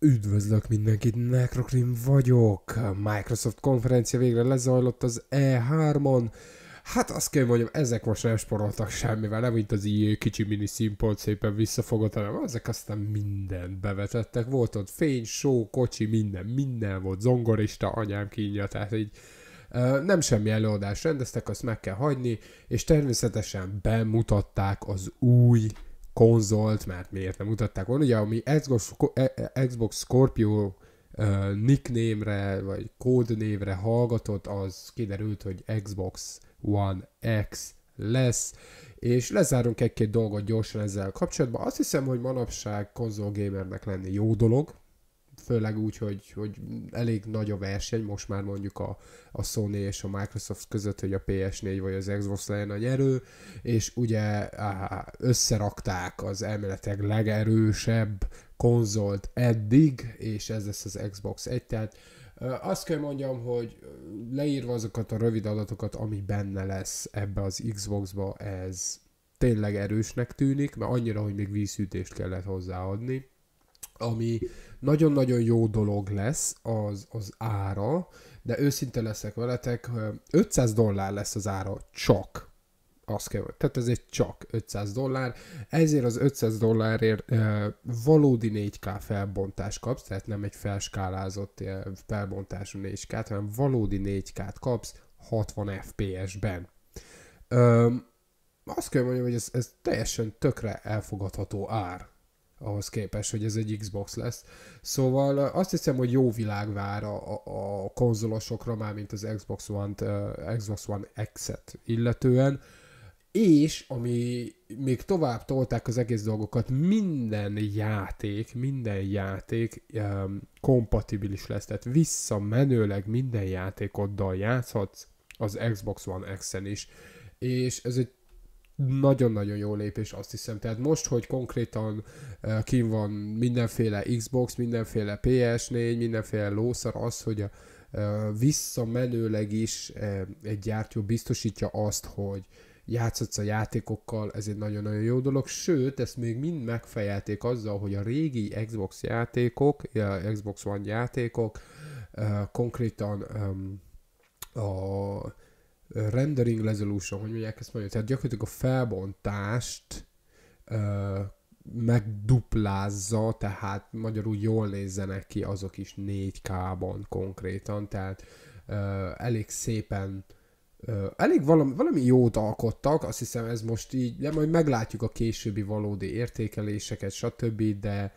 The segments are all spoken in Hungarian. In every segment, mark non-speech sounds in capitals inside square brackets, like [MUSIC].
Üdvözlök mindenkit, Necrokrim vagyok. Microsoft konferencia végre lezajlott az E3-on. Hát azt kell mondjam, ezek most nem sporoltak semmivel, nem mint az ilyen kicsi mini színpont szépen visszafogott, hanem ezek aztán mindent bevetettek. Volt ott fény, só, kocsi, minden, minden volt, zongorista, anyám kínja, tehát így nem semmi előadást rendeztek, azt meg kell hagyni, és természetesen bemutatták az új konzolt, mert miért nem mutatták volna, ugye ami Xbox, e- e- Xbox Scorpio uh, nicknémre, vagy kódnévre hallgatott, az kiderült, hogy Xbox One X lesz, és lezárunk egy-két dolgot gyorsan ezzel kapcsolatban. Azt hiszem, hogy manapság konzolgamernek lenni jó dolog, főleg úgy, hogy, hogy elég nagy a verseny, most már mondjuk a, a Sony és a Microsoft között, hogy a PS4 vagy az Xbox legyen a nyerő, és ugye összerakták az elméletek legerősebb konzolt eddig, és ez lesz az Xbox 1, tehát azt kell mondjam, hogy leírva azokat a rövid adatokat, ami benne lesz ebbe az Xbox-ba, ez tényleg erősnek tűnik, mert annyira, hogy még vízhűtést kellett hozzáadni ami nagyon-nagyon jó dolog lesz az, az ára, de őszinte leszek veletek, 500 dollár lesz az ára csak. Azt kell, tehát ez egy csak 500 dollár, ezért az 500 dollárért e, valódi 4K felbontást kapsz, tehát nem egy felskálázott e, felbontású 4K-t, hanem valódi 4K-t kapsz 60 FPS-ben. E, azt kell mondjam, hogy ez, ez teljesen tökre elfogadható ár ahhoz képest, hogy ez egy Xbox lesz. Szóval azt hiszem, hogy jó világ vár a, a, konzolosokra, már mint az Xbox One-t, uh, Xbox One X-et illetően. És ami még tovább tolták az egész dolgokat, minden játék, minden játék um, kompatibilis lesz, tehát visszamenőleg minden játékoddal játszhatsz az Xbox One X-en is. És ez egy nagyon-nagyon jó lépés, azt hiszem. Tehát most, hogy konkrétan uh, kim van mindenféle Xbox, mindenféle PS4, mindenféle lószar, az, hogy a, uh, visszamenőleg is uh, egy gyártó biztosítja azt, hogy játszatsz a játékokkal, ez egy nagyon-nagyon jó dolog, sőt, ezt még mind megfejelték azzal, hogy a régi Xbox játékok, Xbox One játékok konkrétan um, a rendering resolution, hogy mondják ezt mondjuk, tehát gyakorlatilag a felbontást ö, megduplázza, tehát magyarul jól nézzenek ki azok is 4K-ban konkrétan, tehát ö, elég szépen elég valami, valami jót alkottak, azt hiszem ez most így, de majd meglátjuk a későbbi valódi értékeléseket, stb., de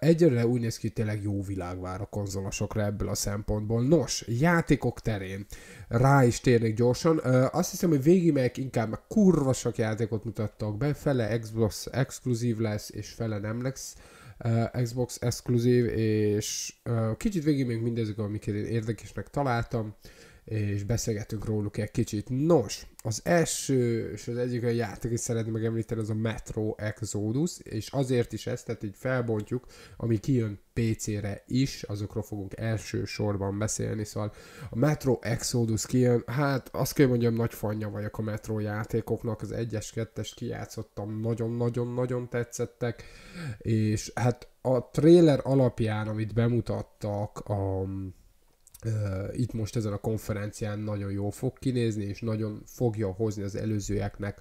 Egyelőre úgy néz ki, hogy tényleg jó világ vár a konzolosokra ebből a szempontból. Nos, játékok terén rá is térnék gyorsan. Azt hiszem, hogy végigmegyek inkább, kurva sok játékot mutattak be, fele Xbox exkluzív lesz, és fele nem lesz. Xbox exkluzív, és kicsit végig még mindezek, amiket én érdekesnek találtam és beszélgetünk róluk egy kicsit. Nos, az első és az egyik olyan játék, amit szeretném megemlíteni, az a Metro Exodus, és azért is ezt, tehát így felbontjuk, ami kijön PC-re is, azokról fogunk elsősorban beszélni, szóval a Metro Exodus kijön, hát azt kell mondjam, nagy fanja vagyok a Metro játékoknak, az 1-es, 2-es kijátszottam, nagyon-nagyon-nagyon tetszettek, és hát a trailer alapján, amit bemutattak a itt most ezen a konferencián nagyon jól fog kinézni, és nagyon fogja hozni az előzőeknek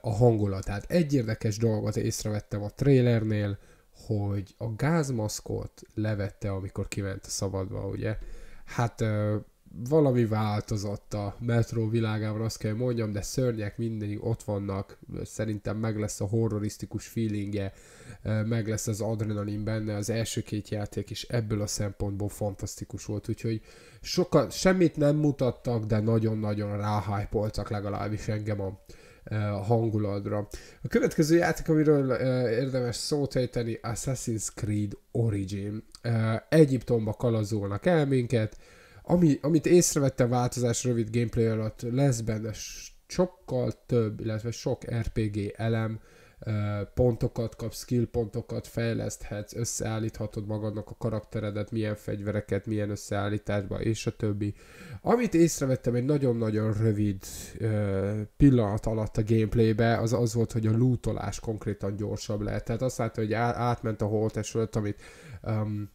a hangulatát. Egy érdekes dolgot észrevettem a trailernél, hogy a gázmaszkot levette, amikor kiment a szabadba, ugye? Hát valami változott a metró világában, azt kell mondjam, de szörnyek mindenig ott vannak, szerintem meg lesz a horrorisztikus feelingje, meg lesz az adrenalin benne, az első két játék is ebből a szempontból fantasztikus volt, úgyhogy sokat, semmit nem mutattak, de nagyon-nagyon ráhájpoltak legalábbis engem a, a hangulatra. A következő játék, amiről érdemes szót ejteni, Assassin's Creed Origin. Egyiptomba kalazolnak el minket, ami, amit észrevettem változás rövid gameplay alatt, lesz benne sokkal több, illetve sok RPG elem, pontokat kapsz, skill pontokat fejleszthetsz, összeállíthatod magadnak a karakteredet, milyen fegyvereket, milyen összeállításba, és a többi. Amit észrevettem egy nagyon-nagyon rövid pillanat alatt a gameplaybe, az az volt, hogy a lootolás konkrétan gyorsabb lehet. Tehát azt látta, hogy átment a holtest amit um,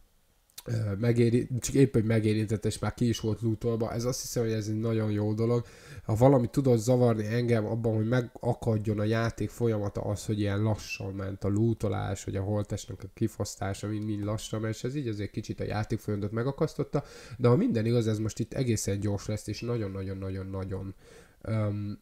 megéri, csak épp, hogy megérintett, és már ki is volt lootolva, ez azt hiszem, hogy ez egy nagyon jó dolog. Ha valami tudott zavarni engem abban, hogy megakadjon a játék folyamata az, hogy ilyen lassan ment a lútolás, vagy a holtestnek a kifosztása, mind, mind lassan, mert ez így azért kicsit a játék folyamatot megakasztotta, de ha minden igaz, ez most itt egészen gyors lesz, és nagyon-nagyon-nagyon-nagyon um,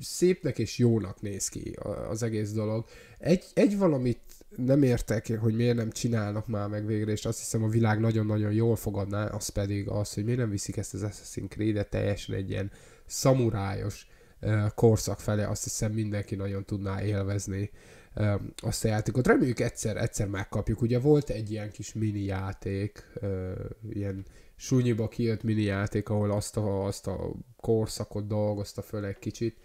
szépnek és jónak néz ki az egész dolog. Egy, egy valamit nem értek, hogy miért nem csinálnak már meg végre, és azt hiszem a világ nagyon-nagyon jól fogadná, az pedig az, hogy miért nem viszik ezt az Assassin's creed teljesen egy ilyen szamurájos korszak felé, azt hiszem mindenki nagyon tudná élvezni azt a játékot. Reméljük egyszer, egyszer megkapjuk. Ugye volt egy ilyen kis mini játék, ilyen súnyiba kijött mini játék, ahol azt a, azt a korszakot dolgozta föl egy kicsit,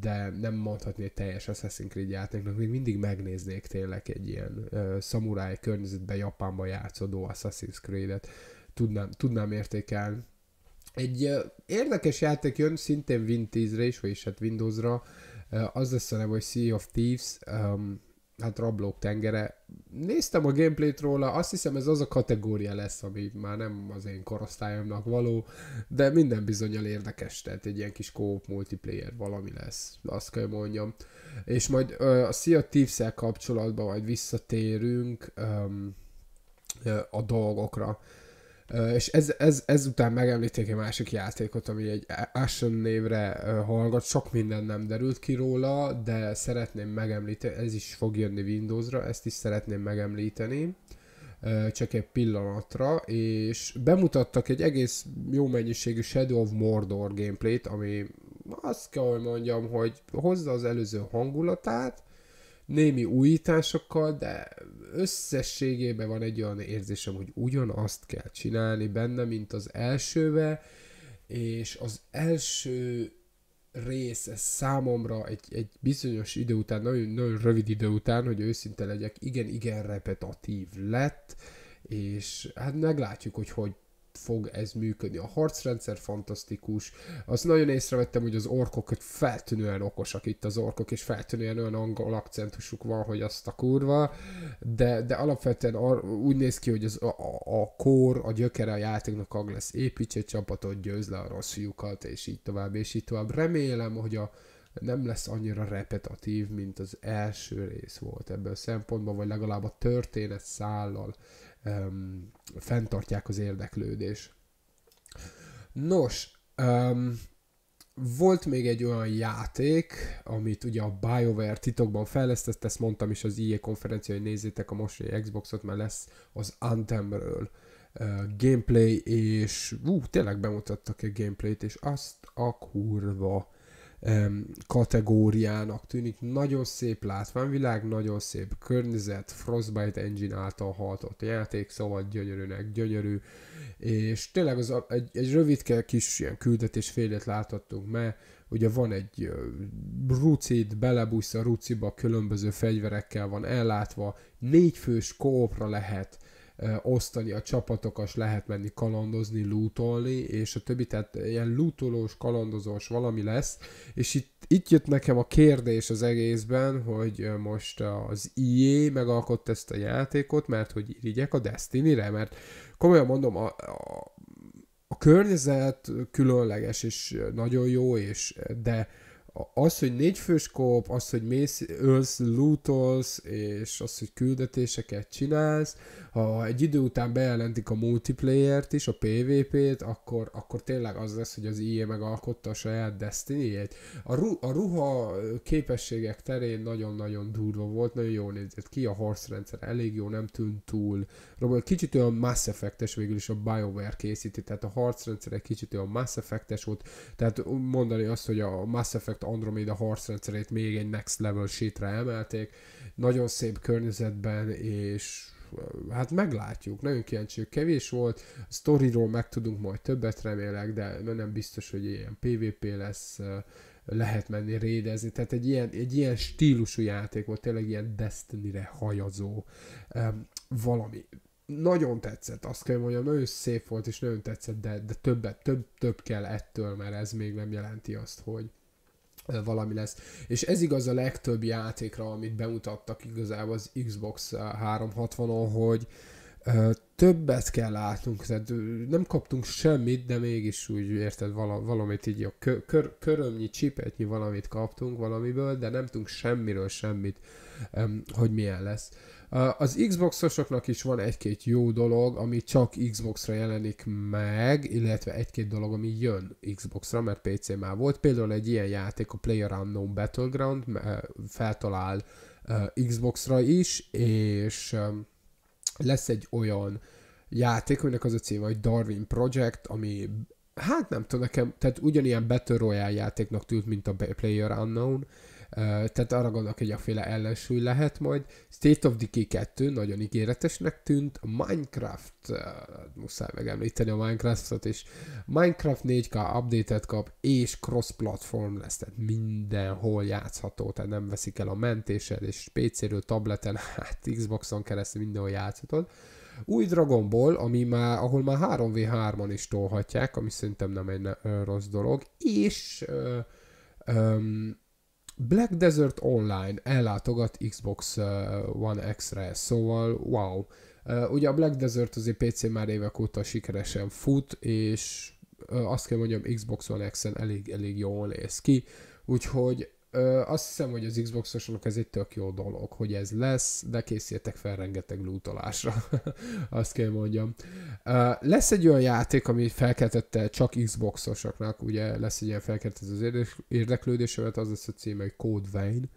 de nem mondhatni egy teljes Assassin's Creed játéknak, még mindig megnéznék tényleg egy ilyen szamurái környezetben Japánban játszódó Assassin's Creed-et. Tudnám, tudnám értékelni. Egy érdekes játék jön szintén Win 10-re is, vagyis hát Windowsra, az lesz a neve, hogy Sea of Thieves, um, hát rablók tengere. Néztem a gameplayt róla, azt hiszem ez az a kategória lesz, ami már nem az én korosztályomnak való, de minden bizonyal érdekes, tehát egy ilyen kis co-op multiplayer valami lesz, azt kell mondjam. És majd uh, a Sea of thieves kapcsolatban majd visszatérünk um, a dolgokra. És ez, ez, ezután megemlíték egy másik játékot, ami egy Ashen névre hallgat, sok minden nem derült ki róla, de szeretném megemlíteni, ez is fog jönni Windowsra, ezt is szeretném megemlíteni, csak egy pillanatra, és bemutattak egy egész jó mennyiségű Shadow of Mordor gameplayt, ami azt kell, hogy mondjam, hogy hozza az előző hangulatát, némi újításokkal, de összességében van egy olyan érzésem, hogy ugyanazt kell csinálni benne, mint az elsőbe, és az első rész ez számomra egy, egy bizonyos idő után, nagyon, nagyon rövid idő után, hogy őszinte legyek, igen-igen repetatív lett, és hát meglátjuk, hogy hogy fog ez működni. A harcrendszer fantasztikus. Azt nagyon észrevettem, hogy az orkok hogy feltűnően okosak itt az orkok, és feltűnően olyan angol akcentusuk van, hogy azt a kurva, de, de alapvetően ar- úgy néz ki, hogy az a, a, a kor, a gyökere a játéknak az lesz, Építse csapatot, győz le a rossz fiúkat, és így tovább, és így tovább. Remélem, hogy a nem lesz annyira repetatív, mint az első rész volt ebből a szempontból, vagy legalább a történet szállal um, fenntartják az érdeklődés. Nos, um, volt még egy olyan játék, amit ugye a BioWare titokban fejlesztett, ezt mondtam is az IE konferencián, hogy nézzétek a mostani Xboxot, mert lesz az Anthemről uh, gameplay, és ú, uh, tényleg bemutattak egy gameplayt, és azt a kurva kategóriának tűnik. Nagyon szép látványvilág, nagyon szép környezet, Frostbite Engine által haltott játék, szóval gyönyörűnek gyönyörű, és tényleg az a, egy, egy rövid kis ilyen küldetés félét láthattunk, mert ugye van egy rucid, belebújsz a ruciba, különböző fegyverekkel van ellátva, négyfős kópra lehet, osztani a csapatokas, lehet menni kalandozni, lootolni, és a többi, tehát ilyen lootolós, kalandozós valami lesz, és itt, itt jött nekem a kérdés az egészben, hogy most az IE megalkotta ezt a játékot, mert hogy irigyek a Destiny-re, mert komolyan mondom, a, a a környezet különleges és nagyon jó, és de az, hogy négyfős kóp, az, hogy mész, ölsz, lootolsz, és az, hogy küldetéseket csinálsz, ha egy idő után bejelentik a multiplayer-t is, a PvP-t, akkor, akkor tényleg az lesz, hogy az IE megalkotta a saját Destiny-ét. A, ru- a ruha képességek terén nagyon-nagyon durva volt, nagyon jól nézett ki, a horse rendszer elég jó, nem tűnt túl. kicsit olyan Mass Effect-es végül is a BioWare készíti, tehát a harcrendszer rendszer egy kicsit olyan Mass Effect-es volt, tehát mondani azt, hogy a Mass Effect Andromeda harc rendszerét még egy next level shitre emelték, nagyon szép környezetben, és hát meglátjuk, nagyon kíváncsi, hogy kevés volt, a sztoriról megtudunk majd többet remélek, de nem biztos, hogy ilyen PvP lesz, lehet menni rédezni, tehát egy ilyen, egy ilyen stílusú játék volt, tényleg ilyen Destiny-re hajazó valami. Nagyon tetszett, azt kell mondjam, nagyon szép volt, és nagyon tetszett, de, de többet, több, több kell ettől, mert ez még nem jelenti azt, hogy, valami lesz. És ez igaz a legtöbb játékra, amit bemutattak igazából az Xbox 360-on, hogy többet kell látnunk, tehát nem kaptunk semmit, de mégis úgy érted, valamit így a kör, körömnyi csipetnyi valamit kaptunk valamiből, de nem tudunk semmiről semmit, hogy milyen lesz. Az Xboxosoknak is van egy-két jó dolog, ami csak Xboxra jelenik meg, illetve egy-két dolog, ami jön Xboxra, mert PC már volt. Például egy ilyen játék, a Player Unknown Battleground feltalál Xboxra is, és lesz egy olyan játék, aminek az a címe, hogy Darwin Project, ami hát nem tudom, nekem, tehát ugyanilyen Battle Royale játéknak tűnt, mint a Player Unknown, tehát arra gondolok, hogy a féle ellensúly lehet majd. State of Decay 2 nagyon ígéretesnek tűnt, Minecraft, Minecraft, muszáj megemlíteni a Minecraftot, is. Minecraft 4K update-et kap, és cross-platform lesz, tehát mindenhol játszható, tehát nem veszik el a mentésed, és PC-ről, tableten, [LAUGHS] hát Xboxon keresztül mindenhol játszhatod. Új Dragon Ball, ami már, ahol már 3v3-on is tolhatják, ami szerintem nem egy rossz dolog, és uh, um, Black Desert Online ellátogat Xbox uh, One X-re, szóval wow. Uh, ugye a Black Desert azért PC már évek óta sikeresen fut, és uh, azt kell mondjam, Xbox One X-en elég, elég jól néz ki, úgyhogy azt hiszem, hogy az Xbox-osoknak ez egy tök jó dolog, hogy ez lesz, de készítek fel rengeteg lootolásra, [LAUGHS] azt kell mondjam. lesz egy olyan játék, ami felkeltette csak Xbox-osoknak, ugye lesz egy ilyen felkeltet az érdeklődésemet, az lesz a címe, hogy Code Vein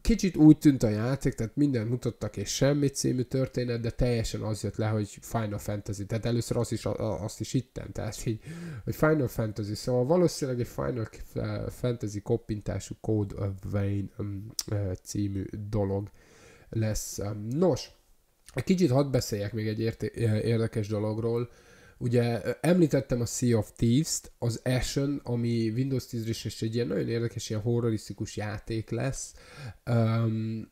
kicsit úgy tűnt a játék, tehát minden mutattak és semmi című történet, de teljesen az jött le, hogy Final Fantasy. Tehát először azt is, azt is hittem, tehát így, hogy Final Fantasy. Szóval valószínűleg egy Final Fantasy koppintású Code of Vein um, című dolog lesz. Um, nos, egy kicsit hadd beszéljek még egy érte- érdekes dologról, Ugye említettem a Sea of Thieves-t, az Ashen, ami Windows 10 is egy ilyen nagyon érdekes, ilyen horrorisztikus játék lesz. Um,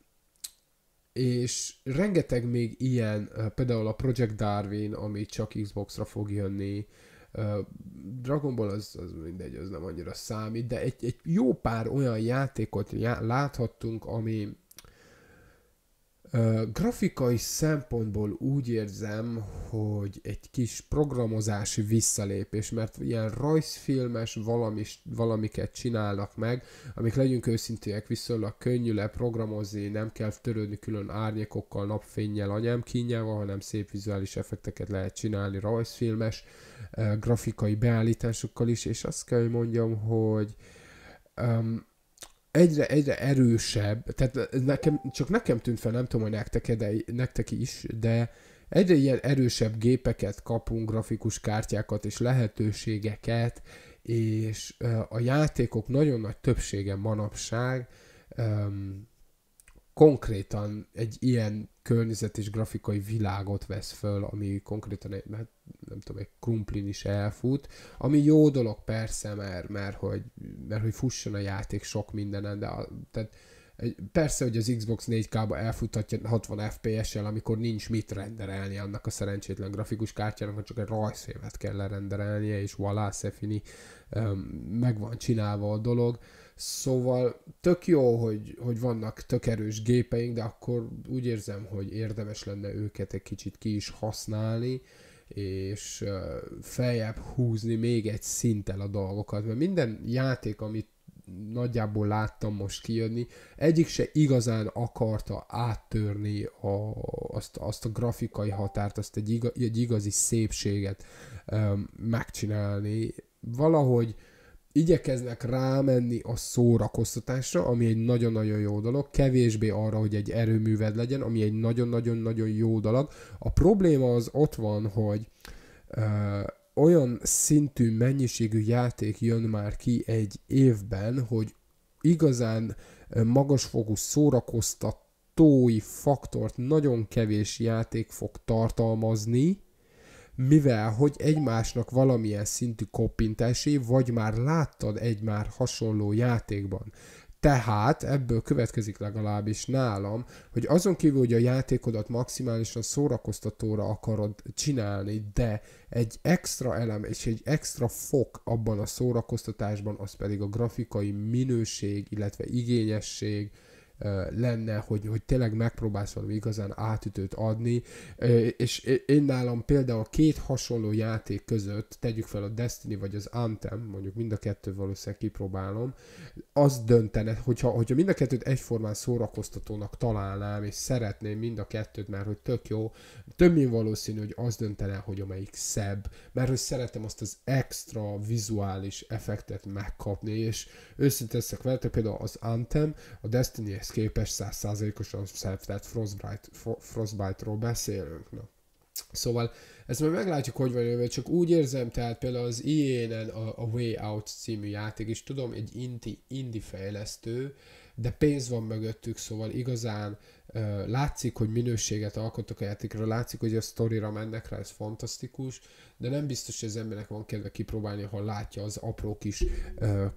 és rengeteg még ilyen, például a Project Darwin, ami csak Xbox-ra fog jönni, Dragon Ball az, az mindegy, az nem annyira számít, de egy, egy jó pár olyan játékot já- láthattunk, ami, Grafikai szempontból úgy érzem, hogy egy kis programozási visszalépés, mert ilyen rajzfilmes valamis, valamiket csinálnak meg, amik legyünk őszintének viszonylag könnyű leprogramozni, nem kell törődni külön árnyékokkal, napfényjel, anyám kínjával, hanem szép vizuális effekteket lehet csinálni rajzfilmes grafikai beállításokkal is, és azt kell, hogy mondjam, hogy um, egyre, egyre erősebb, tehát nekem, csak nekem tűnt fel, nem tudom, hogy nektek, de, nektek is, de egyre ilyen erősebb gépeket kapunk, grafikus kártyákat és lehetőségeket, és a játékok nagyon nagy többsége manapság um, konkrétan egy ilyen környezet és grafikai világot vesz föl, ami konkrétan, hát nem tudom, egy krumplin is elfut, ami jó dolog persze, mert, mert, hogy, mert hogy fusson a játék sok mindenen, de a, tehát persze, hogy az Xbox 4K-ba elfuthatja 60 FPS-el, amikor nincs mit renderelni annak a szerencsétlen grafikus kártyának, csak egy rajzfévet kell lerenderelnie, és voilà, Szefini, meg van csinálva a dolog. Szóval tök jó, hogy, hogy vannak tök erős gépeink, de akkor úgy érzem, hogy érdemes lenne őket egy kicsit ki is használni, és feljebb húzni még egy szinttel a dolgokat, mert minden játék, amit nagyjából láttam most kijönni, egyik se igazán akarta áttörni a, azt, azt a grafikai határt, azt egy, iga, egy igazi szépséget um, megcsinálni. Valahogy uh, igyekeznek rámenni a szórakoztatásra, ami egy nagyon-nagyon jó dolog, kevésbé arra, hogy egy erőműved legyen, ami egy nagyon-nagyon-nagyon jó dolog. A probléma az ott van, hogy ö, olyan szintű mennyiségű játék jön már ki egy évben, hogy igazán magasfokú szórakoztatói faktort nagyon kevés játék fog tartalmazni, mivel hogy egymásnak valamilyen szintű koppintási, vagy már láttad egy már hasonló játékban. Tehát ebből következik legalábbis nálam, hogy azon kívül, hogy a játékodat maximálisan szórakoztatóra akarod csinálni, de egy extra elem és egy extra fok abban a szórakoztatásban, az pedig a grafikai minőség, illetve igényesség, lenne, hogy, hogy tényleg megpróbálsz valami igazán átütőt adni, és én nálam például a két hasonló játék között, tegyük fel a Destiny vagy az Anthem, mondjuk mind a kettőt valószínűleg kipróbálom, az döntene, hogyha, hogyha mind a kettőt egyformán szórakoztatónak találnám, és szeretném mind a kettőt, mert hogy tök jó, több mint valószínű, hogy az döntene, hogy amelyik szebb, mert hogy szeretem azt az extra vizuális effektet megkapni, és őszintén szek veletek, például az Anthem, a Destiny ehhez képest 100 a tehát Frostbite, Frostbite-ról beszélünk. Na. Szóval ezt majd meglátjuk, hogy van jövő, csak úgy érzem, tehát például az IE-nen a, a Way Out című játék is, tudom, egy indie, indie fejlesztő, de pénz van mögöttük, szóval igazán látszik, hogy minőséget alkottak a játékra, látszik, hogy a sztorira mennek rá, ez fantasztikus, de nem biztos, hogy az embernek van kedve kipróbálni, ha látja az apró kis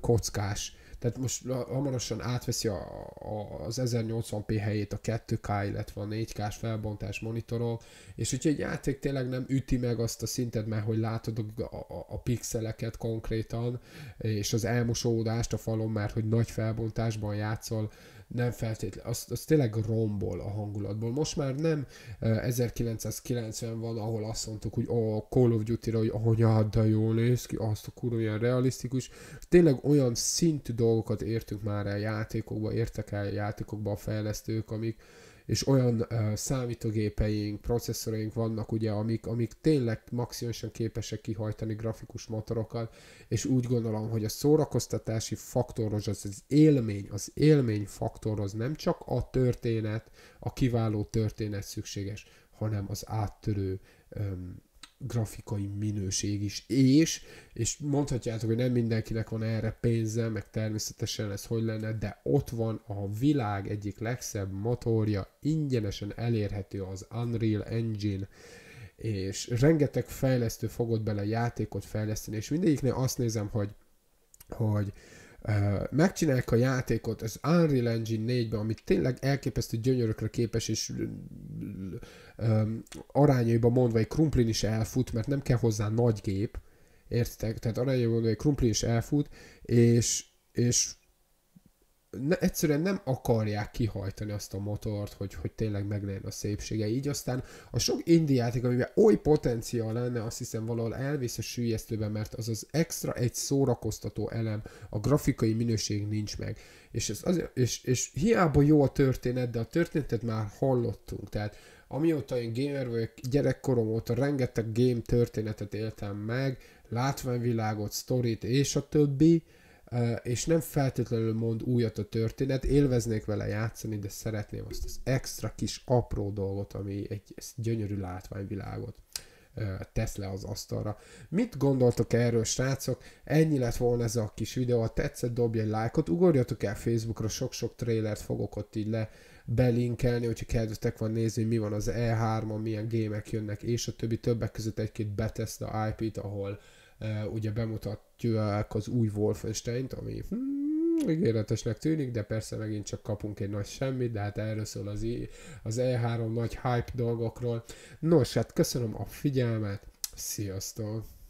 kockás. Tehát most hamarosan átveszi a, a, az 1080p helyét a 2K, illetve a 4K-s felbontás monitorok, és hogyha egy játék tényleg nem üti meg azt a szintet, mert hogy látod a, a, a pixeleket konkrétan, és az elmosódást a falon, mert hogy nagy felbontásban játszol, nem feltétlenül, az, az tényleg rombol a hangulatból. Most már nem 1990 van, ahol azt mondtuk, hogy a Call of Duty-ra, hogy ahogy de jól néz ki, azt a kurva ilyen realisztikus. Tényleg olyan szintű dolgokat értünk már el játékokba, értek el játékokba a fejlesztők, amik, és olyan uh, számítógépeink, processzoraink vannak, ugye, amik, amik tényleg maximálisan képesek kihajtani grafikus motorokat, és úgy gondolom, hogy a szórakoztatási faktorhoz, az, az élmény, az élmény faktorhoz nem csak a történet, a kiváló történet szükséges, hanem az áttörő um, grafikai minőség is, és, és mondhatjátok, hogy nem mindenkinek van erre pénze, meg természetesen ez hogy lenne, de ott van a világ egyik legszebb motorja, ingyenesen elérhető az Unreal Engine, és rengeteg fejlesztő fogott bele játékot fejleszteni, és mindegyiknél azt nézem, hogy, hogy megcsinálják a játékot az Unreal Engine 4-ben, amit tényleg elképesztő gyönyörökre képes, és um, arányaiban mondva egy krumplin is elfut, mert nem kell hozzá nagy gép, értitek? Tehát arányaiban mondva egy krumplin is elfut, és, és ne, egyszerűen nem akarják kihajtani azt a motort, hogy, hogy tényleg meglegyen a szépsége. Így aztán a sok indiáték, amiben oly potenciál lenne, azt hiszem valahol elvisz a sűjesztőben, mert az az extra egy szórakoztató elem, a grafikai minőség nincs meg. És, ez az, és, és hiába jó a történet, de a történetet már hallottunk. Tehát amióta én gamer vagyok, gyerekkorom óta rengeteg game történetet éltem meg, látványvilágot, sztorit és a többi, és nem feltétlenül mond újat a történet, élveznék vele játszani, de szeretném azt az extra kis apró dolgot, ami egy gyönyörű látványvilágot tesz le az asztalra. Mit gondoltok erről, srácok? Ennyi lett volna ez a kis videó, ha tetszett, dobj egy lájkot, ugorjatok el Facebookra, sok-sok trailert fogok ott így le belinkelni, hogyha kedvetek van nézni, hogy mi van az E3-on, milyen gémek jönnek, és a többi többek között egy-két Bethesda IP-t, ahol uh, ugye bemutatják az új Wolfenstein-t, ami hmm, ígéretesnek tűnik, de persze megint csak kapunk egy nagy semmit, de hát erről szól az, az E3 nagy hype dolgokról. Nos, hát köszönöm a figyelmet, sziasztok!